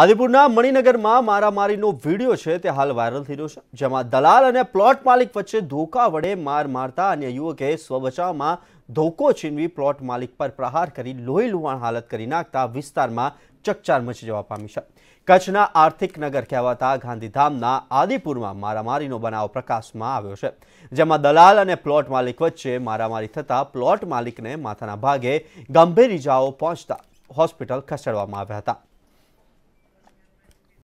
આદિપુરના મણિનગરમાં મારામારીનો video છે તે હાલ વાયરલ થઈ રહ્યો છે જેમાં દલાલ અને પ્લોટ માલિક વચ્ચે ધોકા વડે માર મારતા અન્ય યુવકે સ્વબચાવમાં ધોકો છીનવી પ્લોટ માલિક પર પ્રહાર કરી લોહી લુહાણ હાલત કરી નાખતા વિસ્તારમાં ચકચાર મચી જવા પામી છે કચ્છના આર્થિક નગર કહેવાતા ગાંધીધામના આદિપુરમાં મારામારીનો બનાવ પ્રકાશમાં આવ્યો છે જેમાં દલાલ અને પ્લોટ માલિક વચ્ચે મારામારી થતાં પ્લોટ માલિકને માથાના ભાગે ગંભીર ઇજાઓ પહોંચતા હોસ્પિટલ ખસેડવામાં આવ્યા હતા